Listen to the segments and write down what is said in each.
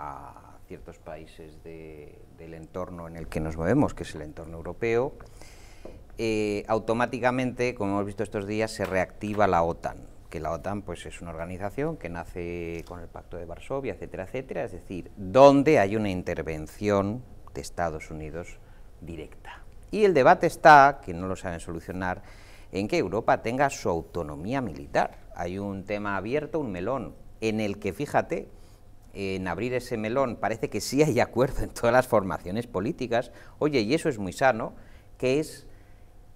a ciertos países del entorno en el que nos movemos, que es el entorno europeo, eh, automáticamente, como hemos visto estos días, se reactiva la OTAN, que la OTAN pues, es una organización que nace con el Pacto de Varsovia, etcétera, etcétera, es decir, donde hay una intervención de Estados Unidos directa. Y el debate está, que no lo saben solucionar, en que Europa tenga su autonomía militar. Hay un tema abierto, un melón, en el que, fíjate, en abrir ese melón, parece que sí hay acuerdo en todas las formaciones políticas, oye, y eso es muy sano, que es,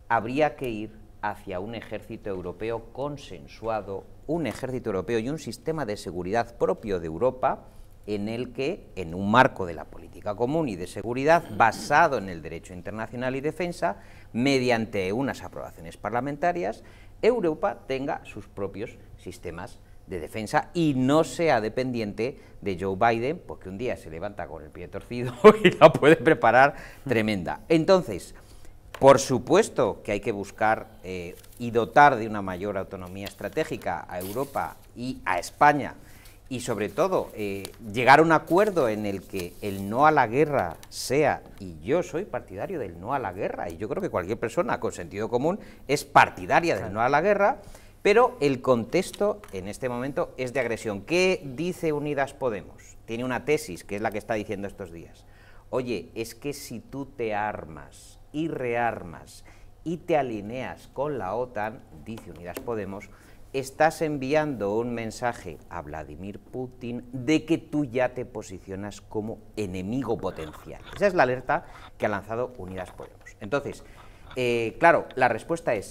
habría que ir hacia un ejército europeo consensuado, un ejército europeo y un sistema de seguridad propio de Europa, en el que, en un marco de la política común y de seguridad, basado en el derecho internacional y defensa, mediante unas aprobaciones parlamentarias, Europa tenga sus propios sistemas de defensa y no sea dependiente de Joe Biden, porque un día se levanta con el pie torcido y la puede preparar tremenda. Entonces, por supuesto que hay que buscar eh, y dotar de una mayor autonomía estratégica a Europa y a España, y sobre todo eh, llegar a un acuerdo en el que el no a la guerra sea, y yo soy partidario del no a la guerra, y yo creo que cualquier persona con sentido común es partidaria del no a la guerra, pero el contexto en este momento es de agresión. ¿Qué dice Unidas Podemos? Tiene una tesis, que es la que está diciendo estos días. Oye, es que si tú te armas y rearmas y te alineas con la OTAN, dice Unidas Podemos, estás enviando un mensaje a Vladimir Putin de que tú ya te posicionas como enemigo potencial. Esa es la alerta que ha lanzado Unidas Podemos. Entonces, eh, claro, la respuesta es...